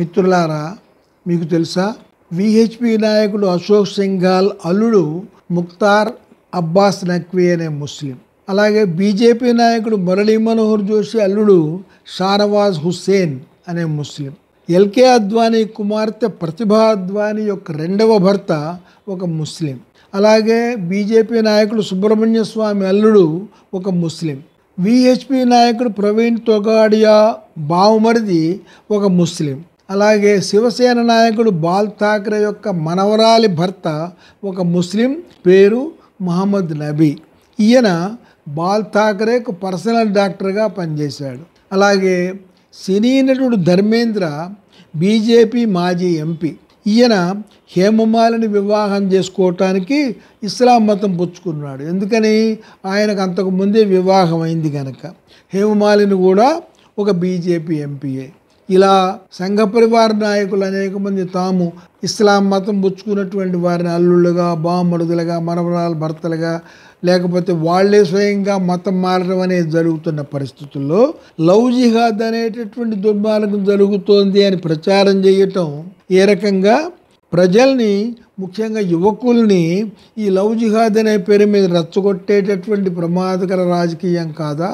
మిత్రులారా మీకు తెలుసా విహెచ్పి నాయకుడు అశోక్ సింఘాల్ అల్లుడు ముక్తార్ అబ్బాస్ నక్వీ అనే ముస్లిం అలాగే బీజేపీ నాయకుడు మురళీ మనోహర్ జోషి అల్లుడు షానవాజ్ హుస్సేన్ అనే ముస్లిం ఎల్కే అద్వానీ కుమార్తె ప్రతిభా అద్వానీ యొక్క రెండవ భర్త ఒక ముస్లిం అలాగే బీజేపీ నాయకుడు సుబ్రహ్మణ్య స్వామి అల్లుడు ఒక ముస్లిం విహెచ్పి నాయకుడు ప్రవీణ్ తొగాడియా బావుమరిది ఒక ముస్లిం అలాగే శివసేన నాయకుడు బాల్ ఠాక్రే యొక్క మనవరాలి భర్త ఒక ముస్లిం పేరు మహమ్మద్ నబీ ఈయన బాల్ ఠాక్రేకు పర్సనల్ డాక్టర్గా పనిచేశాడు అలాగే సినీ నటుడు ధర్మేంద్ర బీజేపీ మాజీ ఎంపీ ఈయన హేమమాలిని వివాహం చేసుకోవటానికి ఇస్లాం మతం పుచ్చుకున్నాడు ఎందుకని ఆయనకు అంతకుముందే వివాహం అయింది కనుక హేమమాలిని కూడా ఒక బీజేపీ ఎంపీఏ ఇలా సంఘ పరివార నాయకులు అనేక మంది తాము ఇస్లాం మతం పుచ్చుకున్నటువంటి వారిని అల్లుళ్ళుగా బామరుదులుగా మనవరాలు భర్తలుగా లేకపోతే వాళ్లే స్వయంగా మతం మారడం అనేది జరుగుతున్న పరిస్థితుల్లో లవ్ జిహాద్ అనేటటువంటి దుర్మార్గం జరుగుతోంది అని ప్రచారం చేయటం ఏ రకంగా ప్రజల్ని ముఖ్యంగా యువకుల్ని ఈ లవ్ జిహాద్ అనే పేరు మీద రచ్చగొట్టేటటువంటి ప్రమాదకర రాజకీయం కాదా